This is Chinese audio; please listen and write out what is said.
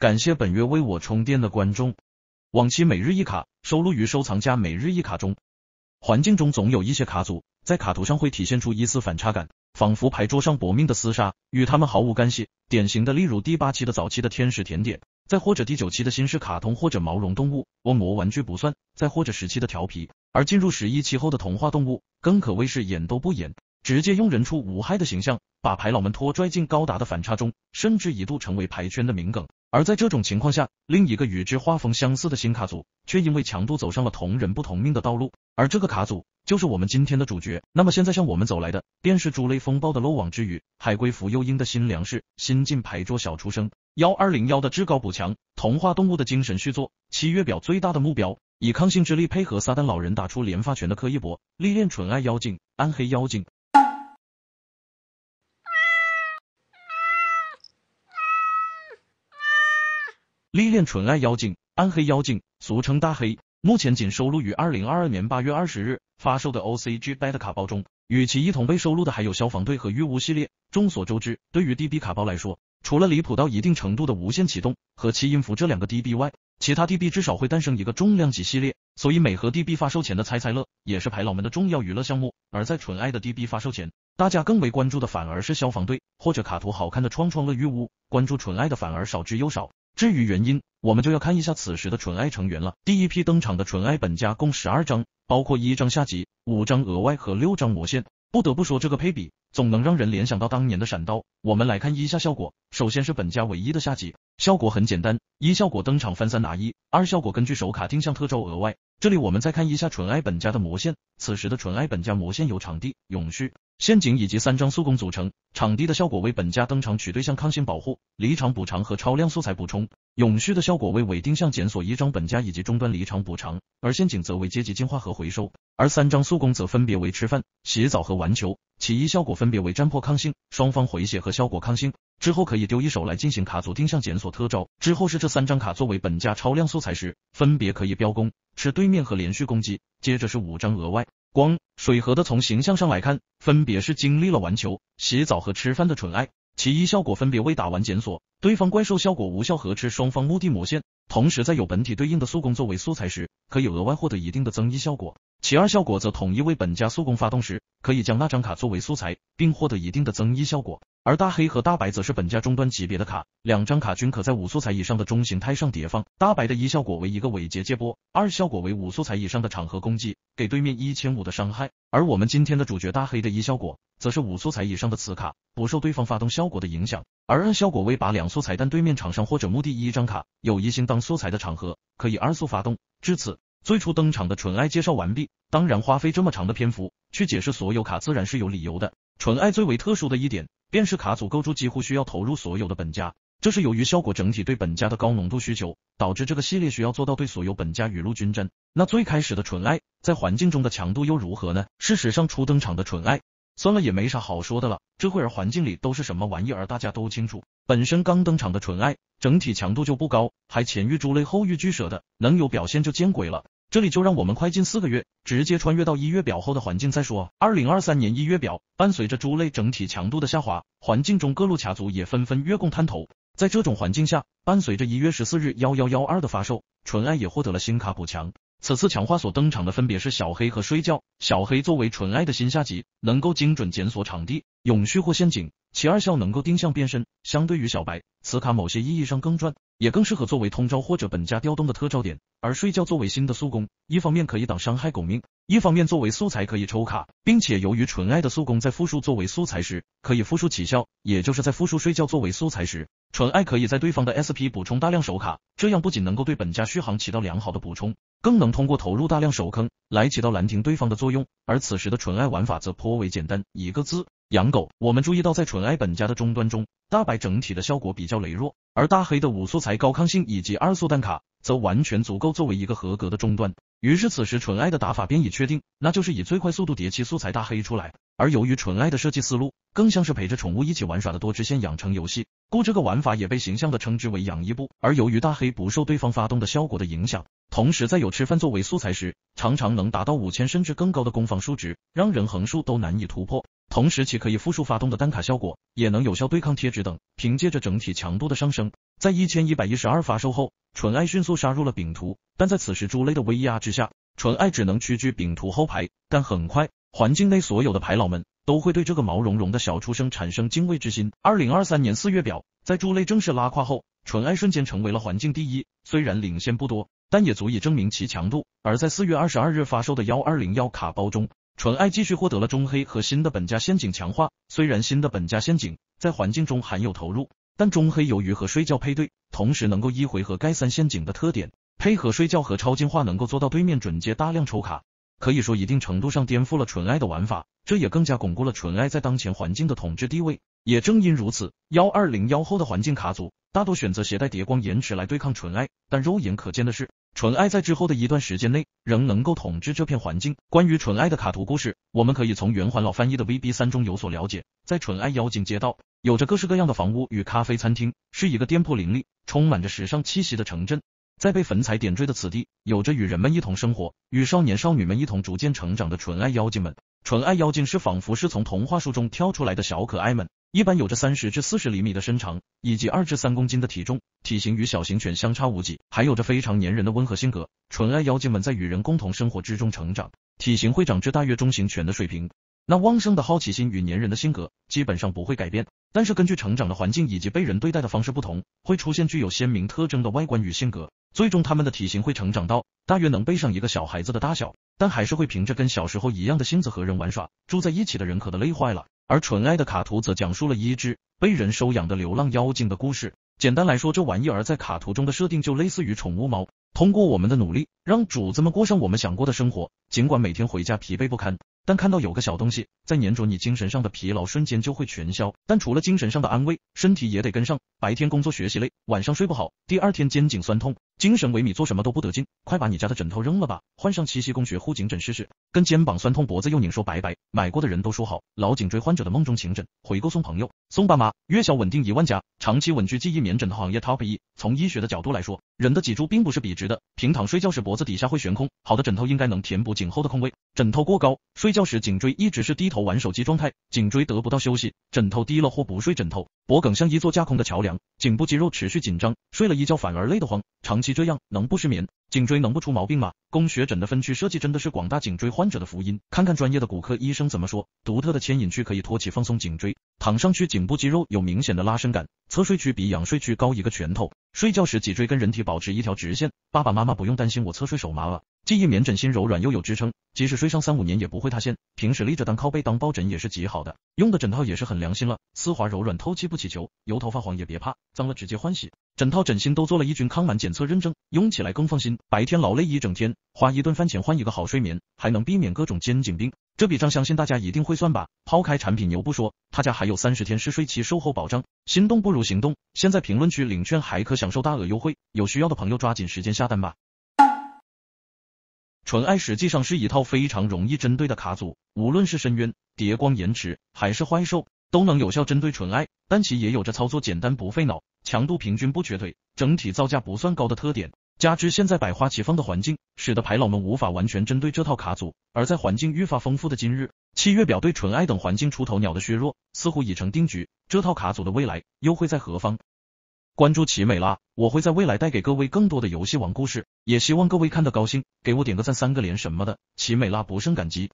感谢本月为我充电的观众，往期每日一卡收录于收藏家每日一卡中。环境中总有一些卡组，在卡图上会体现出一丝反差感，仿佛牌桌上搏命的厮杀与他们毫无干系。典型的例如第八期的早期的天使甜点，再或者第九期的新式卡通或者毛绒动物、恶魔玩具不算，再或者十期的调皮，而进入十一期后的童话动物更可谓是演都不演。直接用人畜无害的形象把牌佬们拖拽进高达的反差中，甚至一度成为牌圈的名梗。而在这种情况下，另一个与之画风相似的新卡组却因为强度走上了同人不同命的道路。而这个卡组就是我们今天的主角。那么现在向我们走来的便是猪类风暴的漏网之鱼、海龟服幼鹰的新粮食、新晋牌桌小出生幺二零幺的至高补强、童话动物的精神续作、七月表最大的目标、以康性之力配合撒旦老人打出连发拳的柯一博、历练纯爱妖精、暗黑妖精。历练纯爱妖精，暗黑妖精，俗称大黑，目前仅收录于二零二二年八月二十日发售的 OCG b a 的卡包中。与其一同被收录的还有消防队和玉屋系列。众所周知，对于 DB 卡包来说，除了离谱到一定程度的无限启动和七音符这两个 DB 外，其他 DB 至少会诞生一个重量级系列。所以每盒 DB 发售前的猜猜乐也是牌佬们的重要娱乐项目。而在纯爱的 DB 发售前，大家更为关注的反而是消防队或者卡图好看的创创乐玉屋，关注纯爱的反而少之又少。至于原因，我们就要看一下此时的纯爱成员了。第一批登场的纯爱本家共十二张，包括一张下级、五张额外和六张魔线。不得不说，这个配比总能让人联想到当年的闪刀。我们来看一下效果。首先是本家唯一的下级。效果很简单，一效果登场翻三拿一，二效果根据手卡定向特招额外。这里我们再看一下纯爱本家的魔线，此时的纯爱本家魔线由场地、永续、陷阱以及三张速攻组成。场地的效果为本家登场取对象抗性保护、离场补偿和超量素材补充。永续的效果为伪定向检索一张本家以及终端离场补偿，而陷阱则为阶级进化和回收，而三张速攻则分别为吃饭、洗澡和玩球，其一效果分别为战破抗性、双方回血和效果抗性。之后可以丢一手来进行卡组定向检索特招，之后是这三张卡作为本家超量素材时，分别可以标攻，吃对面和连续攻击。接着是五张额外光、水和的，从形象上来看，分别是经历了玩球、洗澡和吃饭的纯爱，其一效果分别为打完检索对方怪兽效果无效和吃双方目的魔线。同时在有本体对应的速攻作为素材时，可以额外获得一定的增益效果。其二效果则统一为本家速攻发动时，可以将那张卡作为素材，并获得一定的增益效果。而大黑和大白则是本家中端级别的卡，两张卡均可在五素材以上的中形态上叠放。大白的一效果为一个尾结界波，二效果为五素材以上的场合攻击，给对面一千五的伤害。而我们今天的主角大黑的一效果，则是五素材以上的此卡不受对方发动效果的影响。而二效果为把两素材但对面场上或者墓地一张卡有一星当素材的场合，可以二速发动。至此。最初登场的纯爱介绍完毕，当然花费这么长的篇幅去解释所有卡自然是有理由的。纯爱最为特殊的一点，便是卡组构筑几乎需要投入所有的本家，这是由于效果整体对本家的高浓度需求，导致这个系列需要做到对所有本家雨露均沾。那最开始的纯爱在环境中的强度又如何呢？事实上，初登场的纯爱。算了也没啥好说的了，这会儿环境里都是什么玩意儿，大家都清楚。本身刚登场的纯爱，整体强度就不高，还前遇猪类后遇巨蛇的，能有表现就见鬼了。这里就让我们快进四个月，直接穿越到一月表后的环境再说。二零二三年一月表，伴随着猪类整体强度的下滑，环境中各路卡族也纷纷月供探头。在这种环境下，伴随着一月十四日幺幺幺二的发售，纯爱也获得了新卡补强。此次强化所登场的分别是小黑和睡觉。小黑作为纯爱的新下级，能够精准检索场地永续或陷阱，其二效能够定向变身。相对于小白，此卡某些意义上更赚，也更适合作为通招或者本家调动的特招点。而睡觉作为新的速攻，一方面可以挡伤害狗命，一方面作为素材可以抽卡，并且由于纯爱的速攻在复数作为素材时可以复数起效，也就是在复数睡觉作为素材时，纯爱可以在对方的 SP 补充大量手卡，这样不仅能够对本家续航起到良好的补充。更能通过投入大量手坑来起到拦停对方的作用，而此时的纯爱玩法则颇为简单，一个字，养狗。我们注意到，在纯爱本家的终端中，大白整体的效果比较羸弱，而大黑的五素材高抗性以及二速蛋卡。则完全足够作为一个合格的终端。于是此时纯爱的打法便已确定，那就是以最快速度叠起素材大黑出来。而由于纯爱的设计思路更像是陪着宠物一起玩耍的多支线养成游戏，故这个玩法也被形象的称之为养一部。而由于大黑不受对方发动的效果的影响，同时在有吃饭作为素材时，常常能达到五千甚至更高的攻防数值，让人横竖都难以突破。同时，其可以复数发动的单卡效果，也能有效对抗贴纸等。凭借着整体强度的上升，在一千一百一十二发售后，纯爱迅速杀入了丙图。但在此时猪类的威压之下，纯爱只能屈居丙图后排。但很快，环境内所有的牌佬们都会对这个毛茸茸的小出生产生敬畏之心。二零二三年四月表，在猪类正式拉胯后，纯爱瞬间成为了环境第一。虽然领先不多，但也足以证明其强度。而在四月二十二日发售的幺二零幺卡包中。纯爱继续获得了中黑和新的本家陷阱强化。虽然新的本家陷阱在环境中含有投入，但中黑由于和睡觉配对，同时能够一回合盖三陷阱的特点，配合睡觉和超进化，能够做到对面准接大量抽卡。可以说，一定程度上颠覆了纯爱的玩法，这也更加巩固了纯爱在当前环境的统治地位。也正因如此，幺二零幺后的环境卡组大多选择携带叠光延迟来对抗纯爱，但肉眼可见的是。纯爱在之后的一段时间内仍能够统治这片环境。关于纯爱的卡图故事，我们可以从圆环老翻译的 V B 三中有所了解。在纯爱妖精街道，有着各式各样的房屋与咖啡餐厅，是一个店铺林立、充满着时尚气息的城镇。在被粉彩点缀的此地，有着与人们一同生活、与少年少女们一同逐渐成长的纯爱妖精们。纯爱妖精是仿佛是从童话书中挑出来的小可爱们，一般有着三十至四十厘米的身长，以及二至三公斤的体重，体型与小型犬相差无几，还有着非常粘人的温和性格。纯爱妖精们在与人共同生活之中成长，体型会长至大约中型犬的水平。那旺盛的好奇心与粘人的性格基本上不会改变，但是根据成长的环境以及被人对待的方式不同，会出现具有鲜明特征的外观与性格。最终，他们的体型会成长到大约能背上一个小孩子的大小，但还是会凭着跟小时候一样的性子和人玩耍。住在一起的人可得累坏了。而纯爱的卡图则讲述了一只被人收养的流浪妖精的故事。简单来说，这玩意儿在卡图中的设定就类似于宠物猫。通过我们的努力，让主子们过上我们想过的生活，尽管每天回家疲惫不堪。但看到有个小东西在粘着你，精神上的疲劳瞬间就会全消。但除了精神上的安慰，身体也得跟上。白天工作学习累，晚上睡不好，第二天肩颈酸痛。精神萎靡，做什么都不得劲，快把你家的枕头扔了吧，换上七夕工学护颈枕试试，跟肩膀酸痛、脖子又拧说拜拜。买过的人都说好，老颈椎患者的梦中情枕，回购送朋友，送爸妈。月销稳定一万家，长期稳居记忆棉枕的行业 top 一。从医学的角度来说，人的脊柱并不是笔直的，平躺睡觉时脖子底下会悬空，好的枕头应该能填补颈后的空位。枕头过高，睡觉时颈椎一直是低头玩手机状态，颈椎得不到休息；枕头低了或不睡枕头。脖梗像一座架空的桥梁，颈部肌肉持续紧张，睡了一觉反而累得慌。长期这样能不失眠？颈椎能不出毛病吗？宫学枕的分区设计真的是广大颈椎患者的福音。看看专业的骨科医生怎么说。独特的牵引区可以托起放松颈椎，躺上去颈部肌肉有明显的拉伸感。侧睡区比仰睡区高一个拳头，睡觉时脊椎跟人体保持一条直线。爸爸妈妈不用担心我侧睡手麻了。记忆棉枕芯柔软又有支撑，即使睡上三五年也不会塌陷。平时立着当靠背，当抱枕也是极好的。用的枕套也是很良心了，丝滑柔软，透气不起球，油头发黄也别怕，脏了直接换洗。枕套枕芯都做了抑菌抗螨检测认证，用起来更放心。白天劳累一整天，花一顿饭钱换一个好睡眠，还能避免各种肩颈病，这笔账相信大家一定会算吧。抛开产品牛不说，他家还有三十天试睡期售后保障。心动不如行动，现在评论区领券还可享受大额优惠，有需要的朋友抓紧时间下单吧。纯爱实际上是一套非常容易针对的卡组，无论是深渊、叠光、延迟还是坏兽，都能有效针对纯爱。但其也有着操作简单不费脑、强度平均不缺腿、整体造价不算高的特点。加之现在百花齐放的环境，使得牌佬们无法完全针对这套卡组。而在环境愈发丰富的今日，七月表对纯爱等环境出头鸟的削弱似乎已成定局。这套卡组的未来又会在何方？关注奇美拉，我会在未来带给各位更多的游戏王故事，也希望各位看得高兴，给我点个赞、三个连什么的，奇美拉不胜感激。